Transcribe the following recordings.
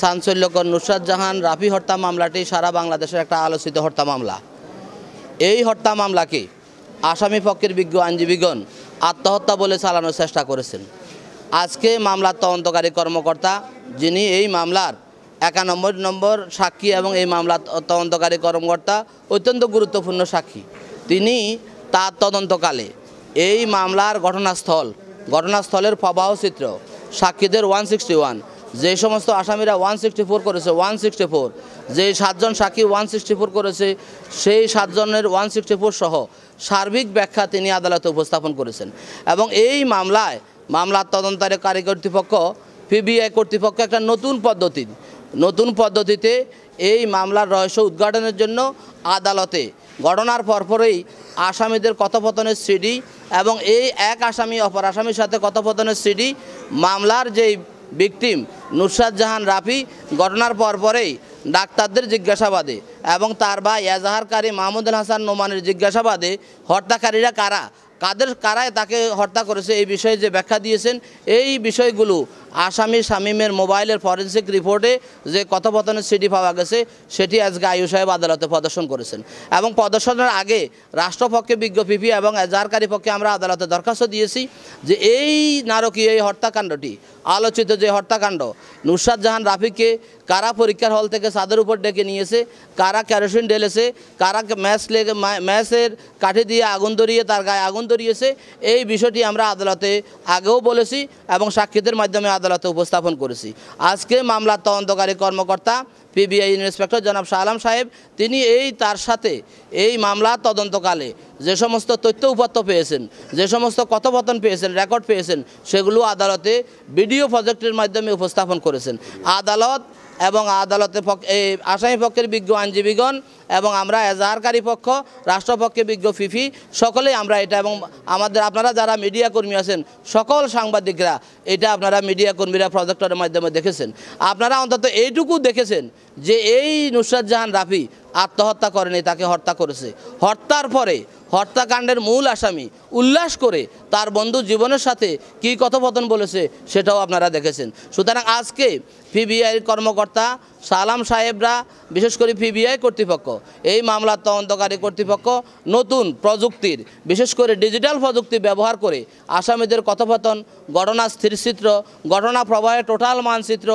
সানসল্যকর নুসরাত জাহান রাফি হত্যা মামলাটি সারা বাংলাদেশের একটা আলোচিত হত্যা মামলা এই হত্যা মামলাকে আসামি পক্ষের বিজ্ঞ আইনজীবীগণ আত্মহত্যা বলে চালানোর চেষ্টা করেছেন আজকে মামলার তদন্তকারী কর্মকর্তা যিনি এই মামলার একানব্বই নম্বর সাক্ষী এবং এই মামলার তদন্তকারী কর্মকর্তা অত্যন্ত গুরুত্বপূর্ণ সাক্ষী তিনি তার তদন্তকালে এই মামলার ঘটনাস্থল ঘটনাস্থলের প্রবাহ চিত্র সাক্ষীদের ওয়ান সিক্সটি ওয়ান যে সমস্ত আসামিরা ওয়ান সিক্সটি ফোর করেছে ওয়ান সিক্সটি ফোর যে সাতজন সাক্ষী ওয়ান সিক্সটি ফোর করেছে সেই সাতজনের ওয়ান সিক্সটি ফোর সহ সার্বিক ব্যাখ্যা তিনি আদালতে উপস্থাপন করেছেন এবং এই মামলায় মামলার কারি কর্তৃপক্ষ পিবিআই কর্তৃপক্ষ একটা নতুন পদ্ধতি নতুন পদ্ধতিতে এই মামলার রহস্য উদ্ঘাটনের জন্য আদালতে ঘটনার পরপরেই আসামিদের কথোপথনের সিডি এবং এই এক আসামি অপর আসামির সাথে কথোপথনের সিডি মামলার যেই ভিকটিম নুরসাদ জাহান রাফি ঘটনার পরপরেই ডাক্তারদের জিজ্ঞাসাবাদে এবং তার ভাই এজাহারকারী মাহমুদুল হাসান নোমানের জিজ্ঞাসাবাদে হত্যাকারীরা কারা কাদের কারায় তাকে হত্যা করেছে এই বিষয়ে যে ব্যাখ্যা দিয়েছেন এই বিষয়গুলো আসামি শামীমের মোবাইলের ফরেন্সিক রিপোর্টে যে কথোপথনের সিডি পাওয়া গেছে সেটি আজকে আয়ু সাহেব আদালতে প্রদর্শন করেছেন এবং প্রদর্শনের আগে রাষ্ট্রপক্ষে বিজ্ঞপিপি এবং এজারকারী পক্ষে আমরা আদালতে দরখাস্ত দিয়েছি যে এই নারকীয় এই হত্যাকাণ্ডটি আলোচিত যে হত্যাকাণ্ড নুসাদ জাহান রাফিকে কারা পরীক্ষার হল থেকে সাদের উপর ডেকে নিয়েছে কারা ক্যারোসিন ঢেলেছে কারা ম্যাচ লেগে ম্যাচের কাঠে দিয়ে আগুন ধরিয়ে তার গায়ে আগুন ধরিয়েছে এই বিষয়টি আমরা আদালতে আগেও বলেছি এবং সাক্ষীদের মাধ্যমে আদালতে উপস্থাপন করেছি আজকে মামলার তদন্তকারী কর্মকর্তা পিবিআই ইন্সপেক্টর জনাব আলম সাহেব তিনি এই তার সাথে এই মামলা তদন্তকালে যে সমস্ত তথ্য উপাত্ত পেয়েছেন যে সমস্ত কথোপথন পেয়েছেন রেকর্ড পেয়েছেন সেগুলো আদালতে ভিডিও প্রজেক্টের মাধ্যমে উপস্থাপন করেছেন আদালত এবং আদালতে এই আসামি পক্ষের বিজ্ঞ আইনজীবীগণ এবং আমরা এজাহারকারী পক্ষ রাষ্ট্রপক্ষে বিজ্ঞ ফিফি সকলেই আমরা এটা এবং আমাদের আপনারা যারা মিডিয়া কর্মী আছেন সকল সাংবাদিকরা এটা আপনারা মিডিয়া কর্মীরা প্রজেক্টরের মাধ্যমে দেখেছেন আপনারা অন্তত এইটুকু দেখেছেন যে এই নুসরাত জাহান রাফি আত্মহত্যা করেনি তাকে হত্যা করেছে হত্যার পরে হত্যাকাণ্ডের মূল আসামি উল্লাস করে তার বন্ধু জীবনের সাথে কী কথোপকথন বলেছে সেটাও আপনারা দেখেছেন সুতরাং আজকে পিবিআইয়ের কর্মকর্তা সালাম সাহেবরা বিশেষ করে পিবিআই কর্তৃপক্ষ এই মামলার তদন্তকারী কর্তৃপক্ষ নতুন প্রযুক্তির বিশেষ করে ডিজিটাল প্রযুক্তি ব্যবহার করে আসামিদের কথোপথন ঘটনা স্থিরচিত্র ঘটনা প্রবাহের টোটাল মানচিত্র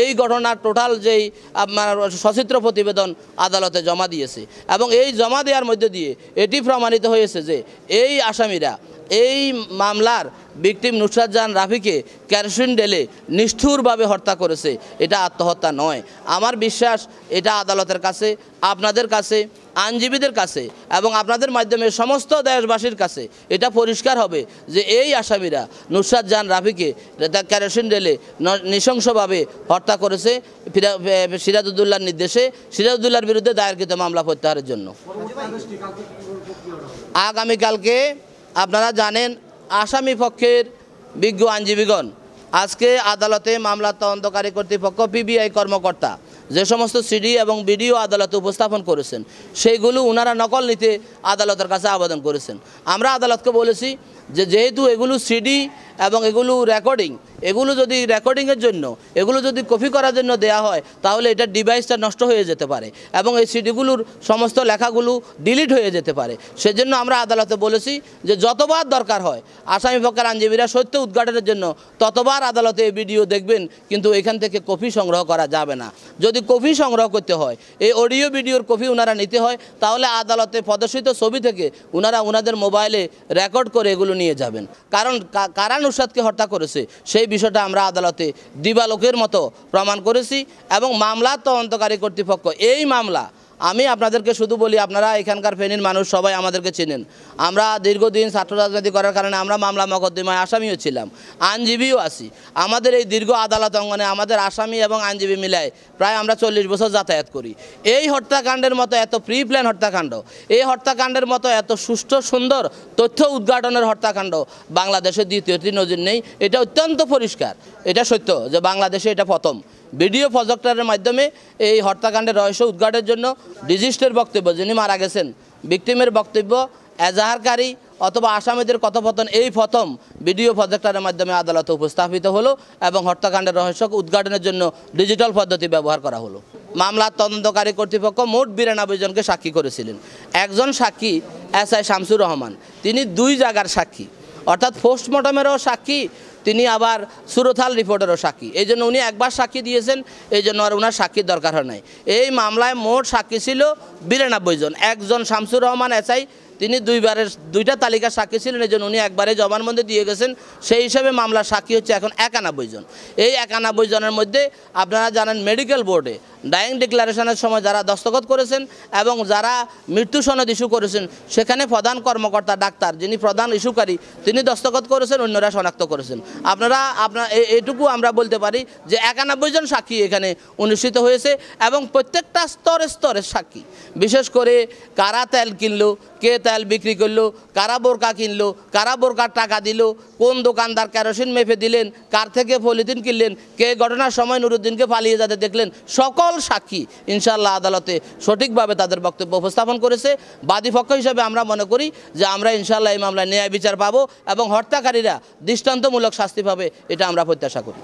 এই ঘটনার টোটাল যেই আপনার সচিত্র প্রতিবেদন আদালতে জমা দিয়েছে এবং এই জমা দেওয়ার মধ্য দিয়ে এটি প্রমাণিত হয়েছে যে এই আসামিরা এই মামলার বিক্টিম নুসরাজান রাফিকে ক্যারোসিন ডেলে নিষ্ঠুরভাবে হত্যা করেছে এটা আত্মহত্যা নয় আমার বিশ্বাস এটা আদালতের কাছে আপনাদের কাছে আইনজীবীদের কাছে এবং আপনাদের মাধ্যমে সমস্ত দেশবাসীর কাছে এটা পরিষ্কার হবে যে এই আসামিরা নুসরাত জাহান রাফিকে ক্যারোসিন ডেলে নৃশংসভাবে হত্যা করেছে সিরাজউদ্দৌল্লার নির্দেশে সিরাজউদ্দৌল্লার বিরুদ্ধে দায়েরকৃত মামলা প্রত্যাহারের জন্য আগামীকালকে আপনারা জানেন আসামি পক্ষের বিজ্ঞ আইনজীবীগণ আজকে আদালতে মামলা তদন্তকারী কর্তৃপক্ষ পিবিআই কর্মকর্তা যে সমস্ত সিডি এবং বিডিও আদালতে উপস্থাপন করেছেন সেইগুলো ওনারা নকল নিতে আদালতের কাছে আবেদন করেছেন আমরা আদালতকে বলেছি যে যেহেতু এগুলো সিডি এবং এগুলো রেকর্ডিং এগুলো যদি রেকর্ডিংয়ের জন্য এগুলো যদি কপি করার জন্য দেয়া হয় তাহলে এটা ডিভাইসটা নষ্ট হয়ে যেতে পারে এবং এই সিডিগুলোর সমস্ত লেখাগুলো ডিলিট হয়ে যেতে পারে সেজন্য আমরা আদালতে বলেছি যে যতবার দরকার হয় আসামি পক্ষের আইনজীবীরা সত্য উদ্ঘাটনের জন্য ততবার আদালতে এই ভিডিও দেখবেন কিন্তু এখান থেকে কপি সংগ্রহ করা যাবে না যদি কপি সংগ্রহ করতে হয় এই অডিও ভিডিওর কপি ওনারা নিতে হয় তাহলে আদালতে প্রদর্শিত ছবি থেকে ওনারা ওনাদের মোবাইলে রেকর্ড করে এগুলো নিয়ে যাবেন কারণ কারা নুসাদকে হত্যা করেছে সেই বিষয়টা আমরা আদালতে দিবালোকের মতো প্রমাণ করেছি এবং মামলা তদন্তকারী কর্তৃপক্ষ এই মামলা আমি আপনাদেরকে শুধু বলি আপনারা এখানকার ফেনীর মানুষ সবাই আমাদেরকে চেনেন আমরা দীর্ঘদিন ছাত্র রাজনীতি করার কারণে আমরা মামলা মকদ্দিমায় আসামিও ছিলাম আইনজীবীও আছি আমাদের এই দীর্ঘ আদালত অঙ্গনে আমাদের আসামি এবং আইনজীবী মিলায় প্রায় আমরা চল্লিশ বছর যাতায়াত করি এই হত্যাকাণ্ডের মতো এত প্রি প্ল্যান হত্যাকাণ্ড এই হত্যাকাণ্ডের মতো এত সুষ্ঠু সুন্দর তথ্য উদ্ঘাটনের হত্যাকাণ্ড বাংলাদেশের দ্বিতীয়টি নজির নেই এটা অত্যন্ত পরিষ্কার এটা সত্য যে বাংলাদেশে এটা প্রথম ভিডিও প্রজেক্টরের মাধ্যমে এই হত্যাকাণ্ডের রহস্য উদ্ঘাটের জন্য ডিজিস্টের বক্তব্য যিনি মারা গেছেন ভিক্টিমের বক্তব্য এজাহারকারী অথবা আসামিদের কথোপথন এই প্রথম ভিডিও প্রজেক্টরের মাধ্যমে আদালতে উপস্থাপিত হলো এবং হত্যাকাণ্ডের রহস্য উদ্ঘাটনের জন্য ডিজিটাল পদ্ধতি ব্যবহার করা হলো মামলার তদন্তকারী কর্তৃপক্ষ মোট বিরানব্বই জনকে সাক্ষী করেছিলেন একজন সাক্ষী এস আই শামসুর রহমান তিনি দুই জায়গার সাক্ষী অর্থাৎ পোস্টমর্টমেরও সাক্ষী তিনি আবার সুরথাল রিপোর্টেরও সাক্ষী এই জন্য উনি একবার সাক্ষী দিয়েছেন এই জন্য আর ওনার সাক্ষীর দরকার হয় নাই এই মামলায় মোট সাক্ষী ছিল বিরানব্বই জন একজন শামসুর রহমান এসআই তিনি দুইবারের দুইটা তালিকা সাক্ষী ছিলেন এই জন্য উনি একবারে জবানবন্দি দিয়ে গেছেন সেই হিসাবে মামলার সাক্ষী হচ্ছে এখন একানব্বই জন এই একানব্বই জনের মধ্যে আপনারা জানেন মেডিকেল বোর্ডে ডাইং ডিক্লারেশনের সময় যারা দস্তখত করেছেন এবং যারা মৃত্যু সনদ ইস্যু করেছেন সেখানে প্রধান কর্মকর্তা ডাক্তার যিনি প্রধান ইস্যুকারী তিনি দস্তখত করেছেন অন্যরা শনাক্ত করেছেন আপনারা আপনার এটুকু আমরা বলতে পারি যে একানব্বই জন সাক্ষী এখানে অনুষ্ঠিত হয়েছে এবং প্রত্যেকটা স্তরে স্তরের সাক্ষী বিশেষ করে কারা তেল কিনল কে তেল বিক্রি করলো কারা বোরকা কিনলো কারা বোরকার টাকা দিল কোন দোকানদার কেরোসিন মেপে দিলেন কার থেকে পলিথিন কিনলেন কে ঘটনার সময় নুরুদ্দিনকে পালিয়ে যেতে দেখলেন সকল সাক্ষী ইনশাল্লাহ আদালতে সঠিকভাবে তাদের বক্তব্য উপস্থাপন করেছে বাদীপক্ষ হিসেবে আমরা মনে করি যে আমরা ইনশাল্লাহ এই মামলায় ন্যায় বিচার পাবো এবং হত্যাকারীরা দৃষ্টান্তমূলক শাস্তি পাবে এটা আমরা প্রত্যাশা করি